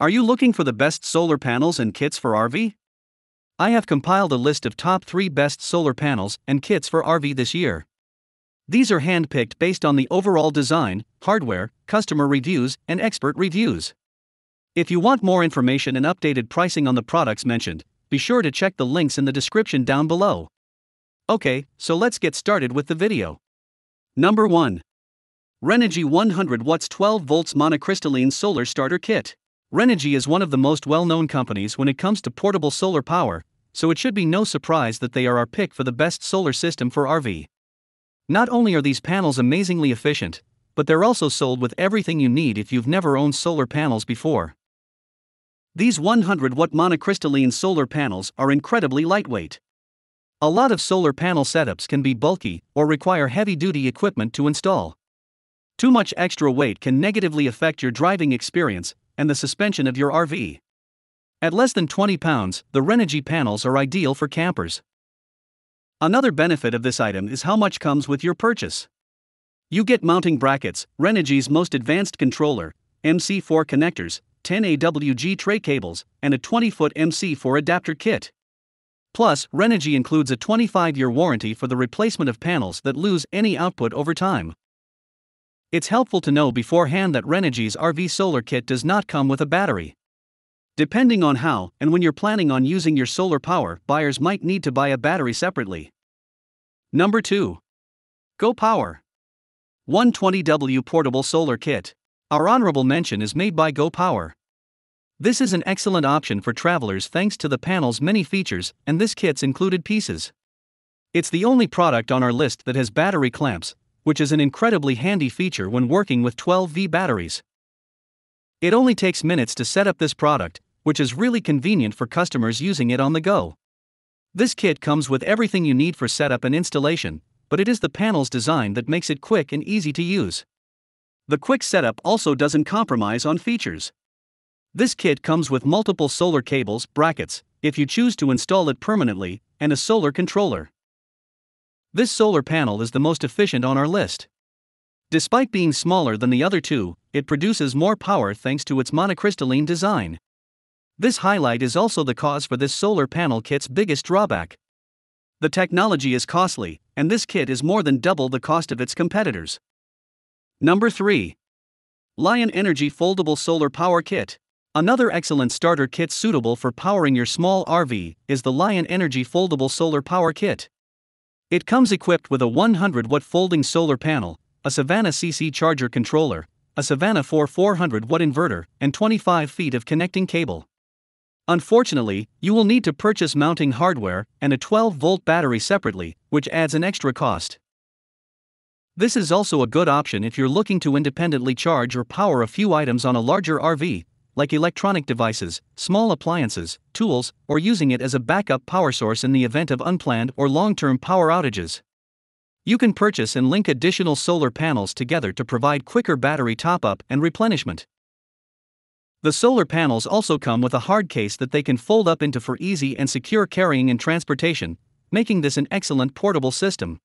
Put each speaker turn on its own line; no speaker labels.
Are you looking for the best solar panels and kits for RV? I have compiled a list of top 3 best solar panels and kits for RV this year. These are handpicked based on the overall design, hardware, customer reviews, and expert reviews. If you want more information and updated pricing on the products mentioned, be sure to check the links in the description down below. Okay, so let's get started with the video. Number 1. Renogy 100 watts 12 volts monocrystalline solar starter kit. Renogy is one of the most well known companies when it comes to portable solar power, so it should be no surprise that they are our pick for the best solar system for RV. Not only are these panels amazingly efficient, but they're also sold with everything you need if you've never owned solar panels before. These 100 watt monocrystalline solar panels are incredibly lightweight. A lot of solar panel setups can be bulky or require heavy duty equipment to install. Too much extra weight can negatively affect your driving experience and the suspension of your RV. At less than 20 pounds, the Renogy panels are ideal for campers. Another benefit of this item is how much comes with your purchase. You get mounting brackets, Renogy's most advanced controller, MC4 connectors, 10 AWG tray cables, and a 20 foot MC4 adapter kit. Plus, Renogy includes a 25 year warranty for the replacement of panels that lose any output over time. It's helpful to know beforehand that Renogy's RV solar kit does not come with a battery. Depending on how and when you're planning on using your solar power, buyers might need to buy a battery separately. Number 2. Go Power 120W Portable Solar Kit. Our honorable mention is made by Go Power. This is an excellent option for travelers thanks to the panel's many features and this kit's included pieces. It's the only product on our list that has battery clamps, which is an incredibly handy feature when working with 12V batteries. It only takes minutes to set up this product, which is really convenient for customers using it on the go. This kit comes with everything you need for setup and installation, but it is the panel's design that makes it quick and easy to use. The quick setup also doesn't compromise on features. This kit comes with multiple solar cables, brackets, if you choose to install it permanently, and a solar controller. This solar panel is the most efficient on our list. Despite being smaller than the other two, it produces more power thanks to its monocrystalline design. This highlight is also the cause for this solar panel kit's biggest drawback. The technology is costly, and this kit is more than double the cost of its competitors. Number 3. Lion Energy Foldable Solar Power Kit. Another excellent starter kit suitable for powering your small RV is the Lion Energy Foldable Solar Power Kit. It comes equipped with a 100 watt folding solar panel, a Savannah CC charger controller, a Savannah 4 400 watt inverter, and 25 feet of connecting cable. Unfortunately, you will need to purchase mounting hardware and a 12 volt battery separately, which adds an extra cost. This is also a good option if you're looking to independently charge or power a few items on a larger RV, like electronic devices, small appliances, tools, or using it as a backup power source in the event of unplanned or long term power outages. You can purchase and link additional solar panels together to provide quicker battery top up and replenishment. The solar panels also come with a hard case that they can fold up into for easy and secure carrying and transportation, making this an excellent portable system.